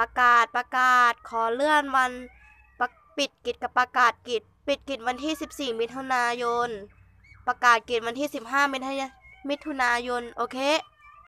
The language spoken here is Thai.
ประกาศประกาศขอเลื่อนวัน ปิดกิจกับประกาศกิจปิดกิจวันที่ 14 มิถุนายน ประกาศกิจวันที่ 15 มิถุนายนโอเค